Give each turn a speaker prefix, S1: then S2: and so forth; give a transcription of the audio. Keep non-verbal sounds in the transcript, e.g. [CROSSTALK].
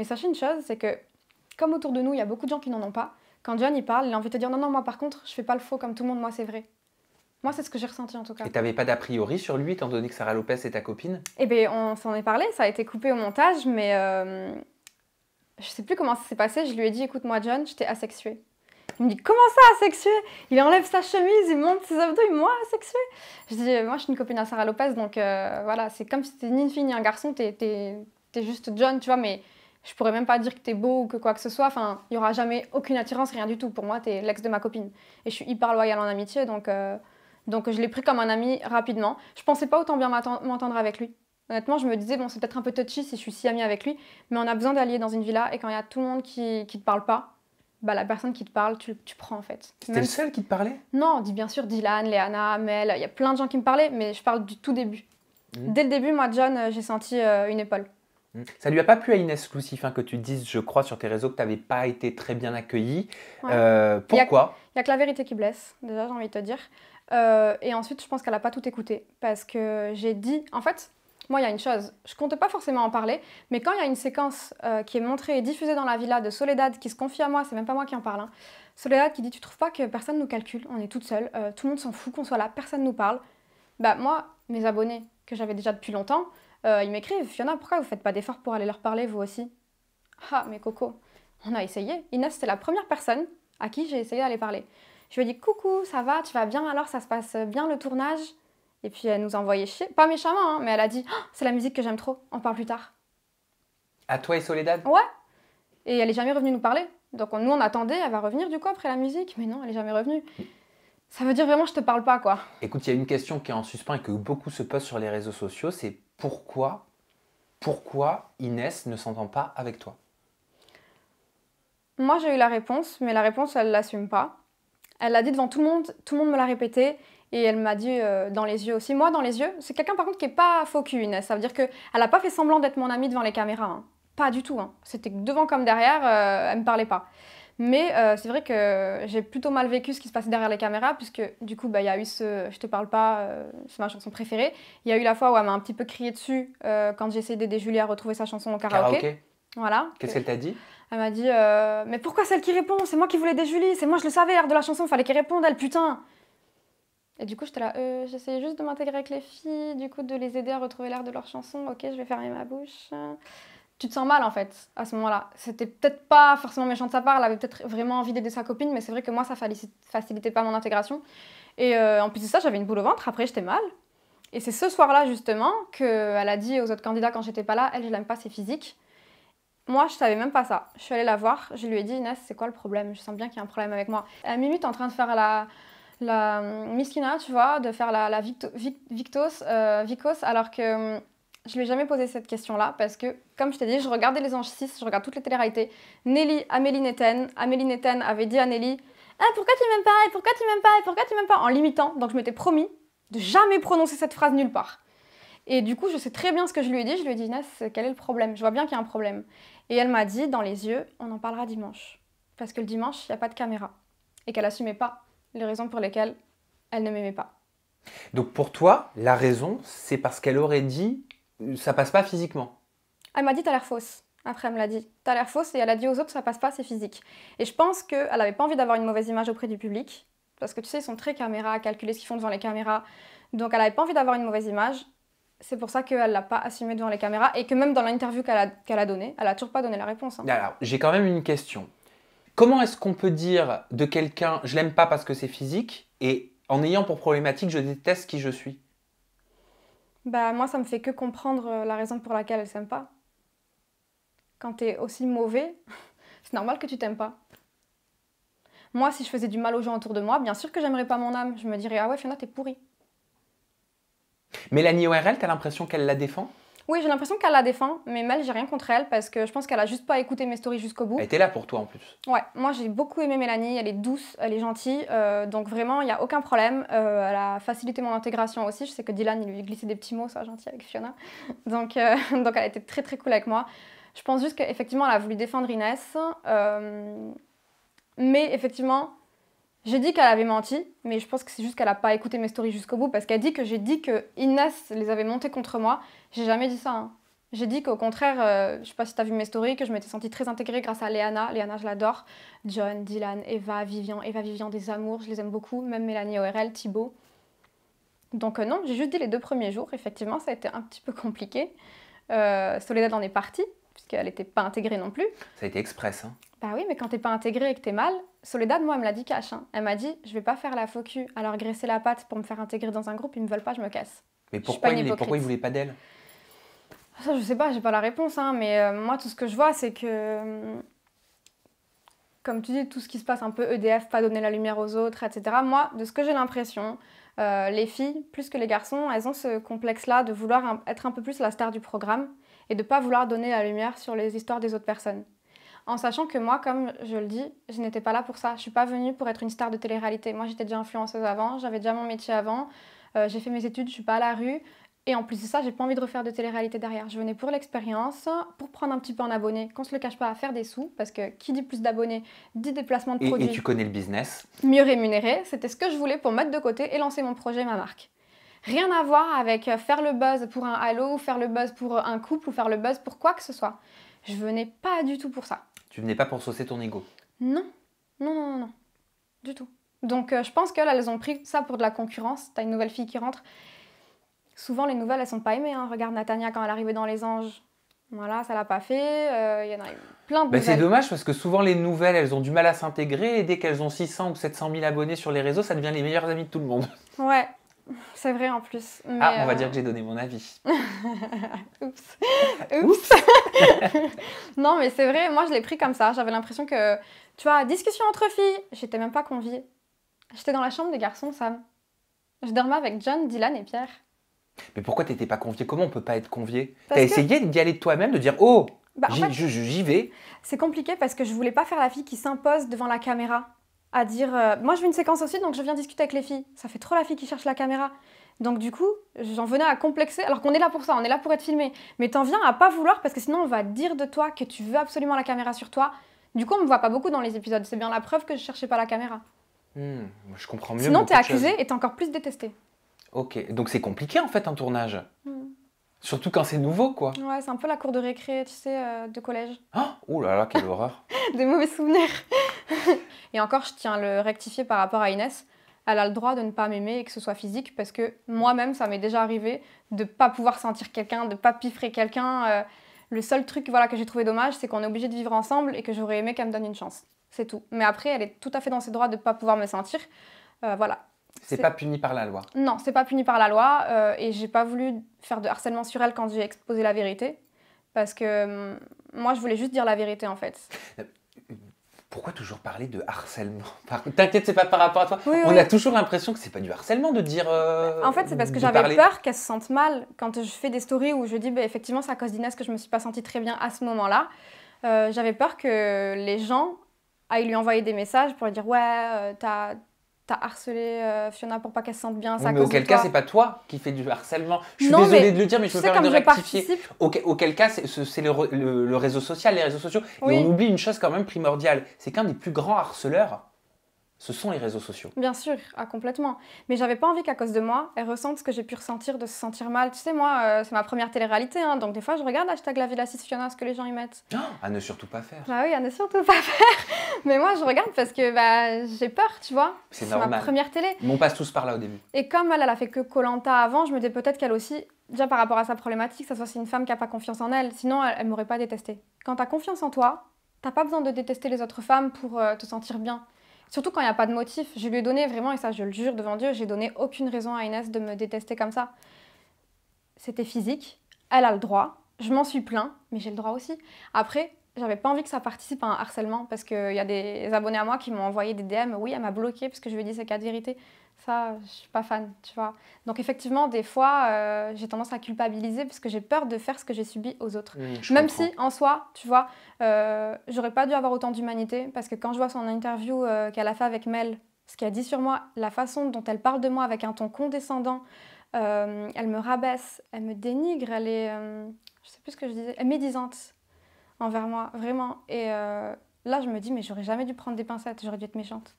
S1: Mais sachez une chose, c'est que comme autour de nous, il y a beaucoup de gens qui n'en ont pas, quand John y parle, il a envie de te dire non, non, moi par contre, je fais pas le faux comme tout le monde, moi c'est vrai. Moi, c'est ce que j'ai ressenti en tout cas. Et t'avais
S2: pas d'a priori sur lui, étant donné que Sarah Lopez est ta copine
S1: Eh bien, on s'en est parlé, ça a été coupé au montage, mais je euh, je sais plus comment ça s'est passé. Je lui ai dit écoute-moi, John, j'étais asexuée. » Il me dit comment ça asexuée Il enlève sa chemise, il monte ses abdos, il moi asexuée ?» Je dis moi, je suis une copine à Sarah Lopez, donc euh, voilà, c'est comme si t'étais ni une fille ni un garçon, t'es juste John, tu vois, mais je pourrais même pas dire que t'es beau ou que quoi que ce soit. Enfin, il y aura jamais aucune attirance, rien du tout. Pour moi, t'es l'ex de ma copine. Et je suis hyper loyale en amitié, donc, euh, donc je l'ai pris comme un ami rapidement. Je pensais pas autant bien m'entendre avec lui. Honnêtement, je me disais, bon, c'est peut-être un peu touchy si je suis si amie avec lui, mais on a besoin d'allier dans une villa et quand il y a tout le monde qui, qui te parle pas, bah, la personne qui te parle, tu, tu prends en fait. C'était le seul qui te parlait Non, dit bien sûr Dylan, Léana, Mel, il y a plein de gens qui me parlaient, mais je parle du tout début. Mmh. Dès le début, moi, John, euh, j'ai senti euh, une épaule.
S2: Mm. Ça lui a pas plu à Inès Clousif hein, que tu dises, je crois, sur tes réseaux que tu n'avais pas été très bien accueilli. Euh, pourquoi
S1: Il n'y a, que la vérité qui blesse, déjà, j'ai envie de te dire. Euh, et ensuite, je pense qu'elle n'a pas tout écouté. Parce que j'ai dit, en fait, moi, il y a une chose, je compte pas forcément en parler, mais quand il y a une séquence euh, qui est montrée et diffusée dans la villa de Soledad qui se confie à moi, c'est même pas moi qui en parle, hein. Soledad qui dit, tu trouves pas que personne nous calcule, on est toute seule, tout le monde s'en fout qu'on soit là, personne nous parle. Bah moi, mes abonnés que j'avais déjà depuis longtemps, euh, ils m'écrivent, Fiona, pourquoi vous ne faites pas d'efforts pour aller leur parler, vous aussi Ah, mais Coco, on a essayé. Inès, c'était la première personne à qui j'ai essayé d'aller parler. Je lui ai dit, coucou, ça va, tu vas bien alors, ça se passe bien le tournage Et puis elle nous a envoyé chier, pas méchamment, hein, mais elle a dit, ah, c'est la musique que j'aime trop, on parle plus tard. À toi et Soledad Ouais. Et elle est jamais revenue nous parler. Donc nous, on attendait, elle va revenir du coup après la musique, mais non, elle n'est jamais revenue. Ça veut dire vraiment je te parle pas quoi.
S2: Écoute, il y a une question qui est en suspens et que beaucoup se posent sur les réseaux sociaux, c'est pourquoi, pourquoi Inès ne s'entend pas avec toi
S1: Moi j'ai eu la réponse, mais la réponse elle l'assume pas. Elle l'a dit devant tout le monde, tout le monde me l'a répété et elle m'a dit euh, dans les yeux aussi. Moi dans les yeux, c'est quelqu'un par contre qui est pas faux Inès, ça veut dire qu'elle n'a pas fait semblant d'être mon amie devant les caméras. Hein. Pas du tout, hein. c'était devant comme derrière, euh, elle me parlait pas. Mais euh, c'est vrai que j'ai plutôt mal vécu ce qui se passait derrière les caméras, puisque du coup, bah, il y a eu ce Je te parle pas, euh, c'est ma chanson préférée. Il y a eu la fois où elle m'a un petit peu crié dessus euh, quand j'ai essayé d'aider Julie à retrouver sa chanson au karaoké. Voilà. Qu'est-ce qu'elle t'a dit Elle m'a dit Mais pourquoi celle qui répond C'est moi qui voulais aider Julie, c'est moi, je le savais, l'air de la chanson, fallait qu'elle réponde, elle, putain et du coup, j'étais là, j'essayais juste de m'intégrer avec les filles, du coup, de les aider à retrouver l'air de leur chanson. Ok, je vais fermer ma bouche tu te sens mal en fait à ce moment-là. C'était peut-être pas forcément méchant de sa part, elle avait peut-être vraiment envie d'aider sa copine, mais c'est vrai que moi ça facilitait pas mon intégration. Et euh, en plus de ça, j'avais une boule au ventre, après j'étais mal. Et c'est ce soir-là justement qu'elle a dit aux autres candidats quand j'étais pas là, elle je l'aime pas, c'est physique. Moi, je savais même pas ça. Je suis allée la voir, je lui ai dit Inès, c'est quoi le problème Je sens bien qu'il y a un problème avec moi. À minute en train de faire la, la euh, miskina, tu vois, de faire la, la victos, euh, vicos, alors que hum, je ne lui ai jamais posé cette question-là parce que, comme je t'ai dit, je regardais les anges 6, je regarde toutes les téléréalités. Nelly, Amélie Netten, Amélie Netten avait dit à Nelly ah, pourquoi tu m'aimes pas Et pourquoi tu m'aimes pas Et pourquoi tu m'aimes pas En limitant. Donc je m'étais promis de jamais prononcer cette phrase nulle part. Et du coup, je sais très bien ce que je lui ai dit. Je lui ai dit Inès, quel est le problème Je vois bien qu'il y a un problème. Et elle m'a dit dans les yeux On en parlera dimanche. Parce que le dimanche, il n'y a pas de caméra. Et qu'elle n'assumait pas les raisons pour lesquelles elle ne m'aimait pas.
S2: Donc pour toi, la raison, c'est parce qu'elle aurait dit ça passe pas physiquement.
S1: Elle m'a dit t'as l'air fausse. Après, elle me l'a dit. T'as l'air fausse et elle a dit aux autres ça passe pas, c'est physique. Et je pense qu'elle avait pas envie d'avoir une mauvaise image auprès du public. Parce que tu sais, ils sont très caméra à calculer ce qu'ils font devant les caméras. Donc elle avait pas envie d'avoir une mauvaise image. C'est pour ça qu'elle l'a pas assumé devant les caméras et que même dans l'interview qu'elle a, donné donnée, elle a toujours pas donné la réponse. Hein.
S2: Alors, j'ai quand même une question. Comment est-ce qu'on peut dire de quelqu'un je l'aime pas parce que c'est physique et en ayant pour problématique je déteste qui je suis
S1: bah moi ça me fait que comprendre euh, la raison pour laquelle elle s'aime pas. Quand t'es aussi mauvais, [LAUGHS] c'est normal que tu t'aimes pas. Moi si je faisais du mal aux gens autour de moi, bien sûr que j'aimerais pas mon âme. Je me dirais ah ouais Fiona t'es pourrie.
S2: Mélanie ORL, t'as l'impression qu'elle la défend
S1: oui, j'ai l'impression qu'elle la défend, mais Mel, j'ai rien contre elle parce que je pense qu'elle a juste pas écouté mes stories jusqu'au bout. Elle était là pour toi en plus. Ouais, moi j'ai beaucoup aimé Mélanie, elle est douce, elle est gentille, euh, donc vraiment il n'y a aucun problème. Euh, elle a facilité mon intégration aussi. Je sais que Dylan il lui glissait des petits mots, ça gentil avec Fiona, [LAUGHS] donc euh, [LAUGHS] donc elle était très très cool avec moi. Je pense juste qu'effectivement elle a voulu défendre Inès, mais effectivement j'ai dit qu'elle avait menti, mais je pense que c'est juste qu'elle n'a pas écouté mes stories jusqu'au bout parce qu'elle dit que j'ai dit que Inès les avait montées contre moi. J'ai jamais dit ça. Hein. J'ai dit qu'au contraire, je euh, je sais pas si as vu mes stories, que je m'étais sentie très intégrée grâce à Léana. Léana, je l'adore. John, Dylan, Eva, Vivian. Eva, Vivian, des amours, je les aime beaucoup. Même Mélanie ORL, Thibaut. Donc euh, non, j'ai juste dit les deux premiers jours. Effectivement, ça a été un petit peu compliqué. Euh, Soledad en est partie, puisqu'elle n'était pas intégrée non plus.
S2: Ça a été express, hein
S1: bah oui, mais quand t'es pas intégré et que t'es mal, Soledad, moi, elle me l'a dit cache hein. Elle m'a dit Je vais pas faire la faux alors graisser la patte pour me faire intégrer dans un groupe, ils me veulent pas, je me casse.
S2: Mais pourquoi, il, pourquoi ils voulaient pas d'elle
S1: Ça, je sais pas, j'ai pas la réponse, hein, mais euh, moi, tout ce que je vois, c'est que. Euh, comme tu dis, tout ce qui se passe un peu EDF, pas donner la lumière aux autres, etc. Moi, de ce que j'ai l'impression, euh, les filles, plus que les garçons, elles ont ce complexe-là de vouloir être un peu plus la star du programme et de pas vouloir donner la lumière sur les histoires des autres personnes en sachant que moi, comme je le dis, je n'étais pas là pour ça. Je suis pas venue pour être une star de télé-réalité. Moi, j'étais déjà influenceuse avant, j'avais déjà mon métier avant, euh, j'ai fait mes études, je suis pas à la rue. Et en plus de ça, j'ai pas envie de refaire de télé-réalité derrière. Je venais pour l'expérience, pour prendre un petit peu en abonnés, qu'on se le cache pas à faire des sous, parce que qui dit plus d'abonnés dit déplacement de produits. Et tu connais
S2: le business.
S1: Mieux rémunéré, c'était ce que je voulais pour mettre de côté et lancer mon projet, ma marque. Rien à voir avec euh, faire le buzz pour un halo ou faire le buzz pour un couple ou faire le buzz pour quoi que ce soit. Je venais pas du tout pour ça.
S2: Tu venais pas pour saucer ton ego
S1: Non, non, non, non, du tout. Donc euh, je pense qu'elles, elles ont pris ça pour de la concurrence. T'as une nouvelle fille qui rentre. Souvent, les nouvelles, elles sont pas aimées. Hein. Regarde Natania quand elle arrivait dans Les Anges. Voilà, ça l'a pas fait. Euh, il y en a plein de ben, C'est
S2: dommage parce que souvent, les nouvelles, elles ont du mal à s'intégrer. Et dès qu'elles ont 600 ou 700 000 abonnés sur les réseaux, ça devient les meilleures amies de tout le monde.
S1: Ouais, c'est vrai en plus. ah, on va euh, dire que
S2: j'ai donné mon avis. [LAUGHS]
S1: Oups. Oups. [LAUGHS] non, mais c'est vrai, moi je l'ai pris comme ça. J'avais l'impression que, tu vois, discussion entre filles, j'étais même pas conviée. J'étais dans la chambre des garçons, Sam. Je dormais avec John, Dylan et Pierre.
S2: Mais pourquoi t'étais pas conviée Comment on peut pas être conviée T'as essayé d'y aller de toi-même, de dire Oh, bah, j'y vais.
S1: C'est compliqué parce que je voulais pas faire la fille qui s'impose devant la caméra à dire euh, Moi, je veux une séquence aussi, donc je viens discuter avec les filles. Ça fait trop la fille qui cherche la caméra. Donc, du coup, j'en venais à complexer, alors qu'on est là pour ça, on est là pour être filmé. Mais t'en viens à pas vouloir parce que sinon, on va dire de toi que tu veux absolument la caméra sur toi. Du coup, on me voit pas beaucoup dans les épisodes. C'est bien la preuve que je cherchais pas la caméra.
S2: Hmm, je comprends mieux. Sinon, t'es accusé
S1: et t'es encore plus détesté.
S2: Ok, donc c'est compliqué en fait un tournage. Hmm. Surtout quand c'est nouveau, quoi.
S1: Ouais, c'est un peu la cour de récré, tu sais, euh, de collège. Ah,
S2: oh, là là, quelle horreur.
S1: [LAUGHS] Des mauvais souvenirs. [LAUGHS] et encore, je tiens à le rectifier par rapport à Inès. Elle a le droit de ne pas m'aimer et que ce soit physique parce que moi-même, ça m'est déjà arrivé de ne pas pouvoir sentir quelqu'un, de ne pas piffrer quelqu'un. Euh, le seul truc voilà, que j'ai trouvé dommage, c'est qu'on est obligé de vivre ensemble et que j'aurais aimé qu'elle me donne une chance. C'est tout. Mais après, elle est tout à fait dans ses droits de ne pas pouvoir me sentir. Euh, voilà. C'est pas
S2: puni par la loi.
S1: Non, c'est pas puni par la loi euh, et j'ai pas voulu faire de harcèlement sur elle quand j'ai exposé la vérité parce que hum, moi je voulais juste dire la vérité en fait
S2: pourquoi toujours parler de harcèlement [LAUGHS] T'inquiète, c'est pas par rapport à toi. on a toujours l'impression que c'est pas du harcèlement de dire. Euh,
S1: en fait, c'est parce que j'avais peur qu'elle se sente mal quand je fais des stories où je dis bah, effectivement, c'est à cause d'Inès que je me suis pas sentie très bien à ce moment-là. Euh, j'avais peur que les gens aillent lui envoyer des messages pour lui dire ouais, euh, t'as t'as harcelé euh, Fiona pour pas qu'elle se sente bien. Oui, mais auquel cas, c'est
S2: pas toi qui fais du harcèlement. Je suis de le dire, mais je veux faire de rectifier. Auquel, cas, c'est le, réseau social, les réseaux sociaux. Et on oublie une chose quand même primordiale c'est qu'un des plus grands harceleurs, ce sont les réseaux
S1: sociaux. Bien sûr, ah, complètement. Mais j'avais pas envie qu'à cause de moi, elle ressente ce que j'ai pu ressentir de se sentir mal. Tu sais, moi, euh, c'est ma première télé-réalité, hein, donc des fois, je regarde hashtag la Villa Fiona, ce que les gens y mettent. Non, ah, à ne
S2: surtout pas faire.
S1: Bah oui, à ne surtout pas [LAUGHS] faire. Mais moi, je regarde parce que bah, j'ai peur, tu vois. C'est normal. ma première télé. Mais on
S2: passe tous par là au début.
S1: Et comme elle, elle a fait que Colanta avant, je me dis peut-être qu'elle aussi, déjà par rapport à sa problématique, ça soit c'est une femme qui a pas confiance en elle. Sinon, elle, ne m'aurait pas détesté. Quand tu as confiance en toi, t'as pas besoin de détester les autres femmes pour euh, te sentir bien. Surtout quand il n'y a pas de motif. Je lui ai donné vraiment, et ça je le jure devant Dieu, j'ai donné aucune raison à Inès de me détester comme ça. C'était physique, elle a le droit, je m'en suis plaint, mais j'ai le droit aussi. Après, j'avais pas envie que ça participe à un harcèlement parce qu'il y a des abonnés à moi qui m'ont envoyé des DM, oui, elle m'a bloqué parce que je lui ai dit ces quatre vérités. Ça, je suis pas fan, tu vois. Donc effectivement, des fois, euh, j'ai tendance à culpabiliser parce que j'ai peur de faire ce que j'ai subi aux autres. Mmh, Même si, en soi, tu vois, euh, j'aurais pas dû avoir autant d'humanité parce que quand je vois son interview euh, qu'elle a fait avec Mel, ce qu'elle a dit sur moi, la façon dont elle parle de moi avec un ton condescendant, elle me rabaisse, elle me dénigre, elle est, je sais plus ce que je disais, elle est médisante envers moi, vraiment. Et euh, là, je me dis, mais j'aurais jamais dû prendre des pincettes, j'aurais dû être méchante.